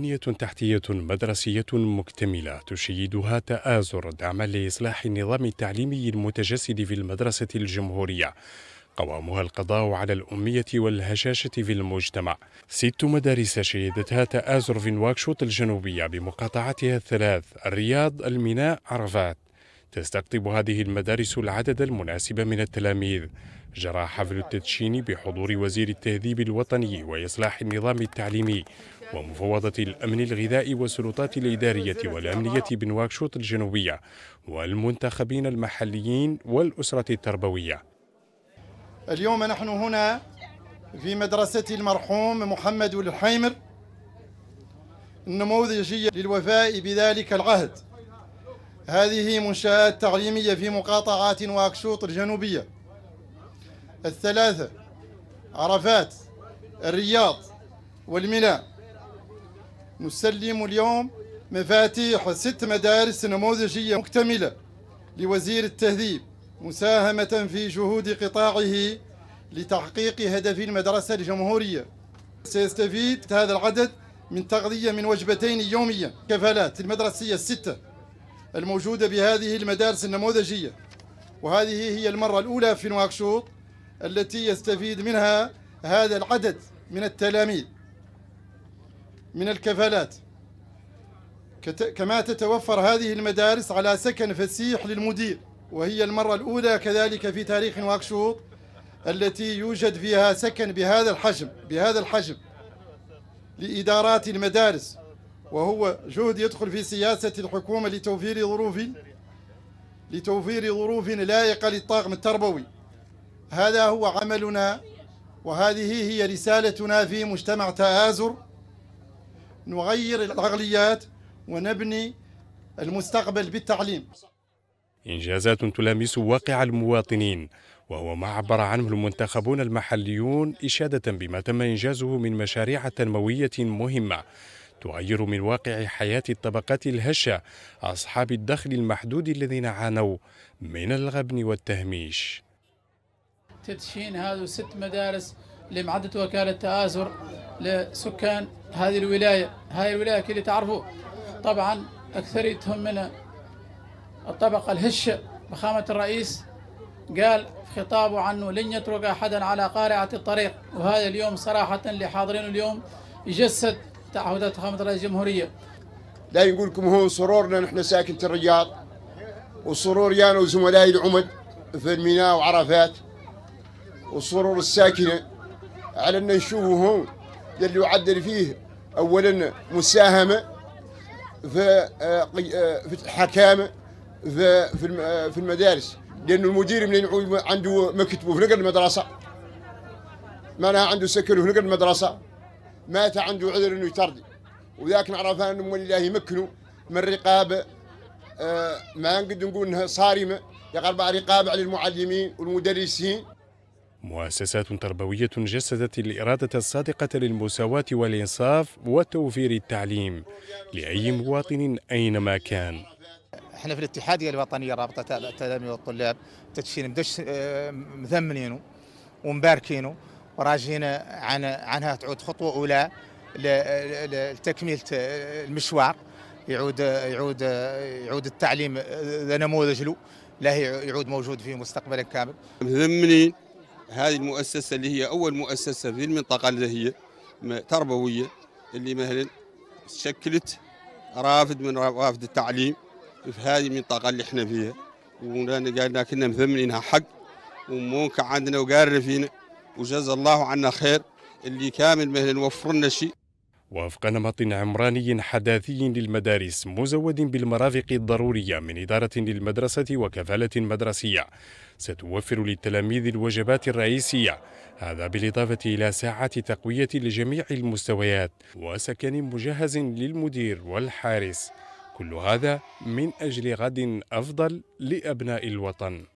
بنية تحتية مدرسية مكتملة تشيدها تآزر دعما لإصلاح النظام التعليمي المتجسد في المدرسة الجمهورية قوامها القضاء على الأمية والهشاشة في المجتمع ست مدارس شهدتها تآزر في نواكشوط الجنوبية بمقاطعتها الثلاث الرياض الميناء عرفات تستقطب هذه المدارس العدد المناسب من التلاميذ جرى حفل التدشين بحضور وزير التهذيب الوطني وإصلاح النظام التعليمي ومفوضة الأمن الغذائي والسلطات الإدارية والأمنية بنواكشوط الجنوبية والمنتخبين المحليين والأسرة التربوية اليوم نحن هنا في مدرسة المرحوم محمد الحيمر النموذجية للوفاء بذلك العهد هذه منشآت تعليمية في مقاطعات وأكشوط الجنوبية الثلاثة عرفات الرياض والميناء نسلم اليوم مفاتيح ست مدارس نموذجية مكتملة لوزير التهذيب مساهمة في جهود قطاعه لتحقيق هدف المدرسة الجمهورية سيستفيد هذا العدد من تغذية من وجبتين يوميا كفالات المدرسية الستة الموجودة بهذه المدارس النموذجية وهذه هي المرة الأولى في نواكشوط التي يستفيد منها هذا العدد من التلاميذ من الكفالات كما تتوفر هذه المدارس على سكن فسيح للمدير وهي المرة الأولى كذلك في تاريخ نواكشوط التي يوجد فيها سكن بهذا الحجم بهذا الحجم لإدارات المدارس وهو جهد يدخل في سياسة الحكومة لتوفير ظروف لتوفير ظروف لائقة للطاقم التربوي هذا هو عملنا وهذه هي رسالتنا في مجتمع تآزر نغير العقليات ونبني المستقبل بالتعليم إنجازات تلامس واقع المواطنين وهو ما عبر عنه المنتخبون المحليون إشادة بما تم إنجازه من مشاريع تنموية مهمة تغير من واقع حياة الطبقات الهشة أصحاب الدخل المحدود الذين عانوا من الغبن والتهميش تدشين هذه ست مدارس لمعدة وكالة تآزر لسكان هذه الولاية هذه الولاية كلي تعرفوا طبعا أكثريتهم من الطبقة الهشة فخامة الرئيس قال في خطابه عنه لن يترك أحدا على قارعة الطريق وهذا اليوم صراحة اللي حاضرين اليوم يجسد تعهدات خامة رئيس الجمهورية لا لكم هو سرورنا نحن ساكنة الرياض وسرور يانا وزملائي العمد في الميناء وعرفات وسرور الساكنة على أن نشوفه هون اللي يعدل فيه أولا مساهمة في آه، آه، في في آه، في المدارس لأنه المدير من عنده مكتبه في نقل المدرسة ما عنده سكن في نقل المدرسة مات عنده عذر انه يترضي وذاك نعرف ان الله يمكنوا من رقاب آه، ما نقدر نقول انها صارمه غرباء رقاب على المعلمين والمدرسين مؤسسات تربوية جسدت الإرادة الصادقة للمساواة والإنصاف وتوفير التعليم لأي مواطن أينما كان احنا في الاتحادية الوطنية رابطة التلاميذ والطلاب تدشين مدش آه، ومباركينه وراجعين عن عنها تعود خطوه اولى لتكمله المشوار يعود يعود يعود التعليم نموذج له لا يعود موجود في مستقبلا كامل. مهمني هذه المؤسسه اللي هي اول مؤسسه في المنطقه اللي هي تربويه اللي مثلا شكلت رافد من رافد التعليم في هذه المنطقه اللي احنا فيها ورانا قالنا كنا مثمنينها حق وموك عندنا وقارفين وجزا الله عنا خير اللي كامل مهل وفر لنا شيء وفق نمط عمراني حداثي للمدارس مزود بالمرافق الضرورية من إدارة للمدرسة وكفالة مدرسية ستوفر للتلاميذ الوجبات الرئيسية هذا بالإضافة إلى ساعات تقوية لجميع المستويات وسكن مجهز للمدير والحارس كل هذا من أجل غد أفضل لأبناء الوطن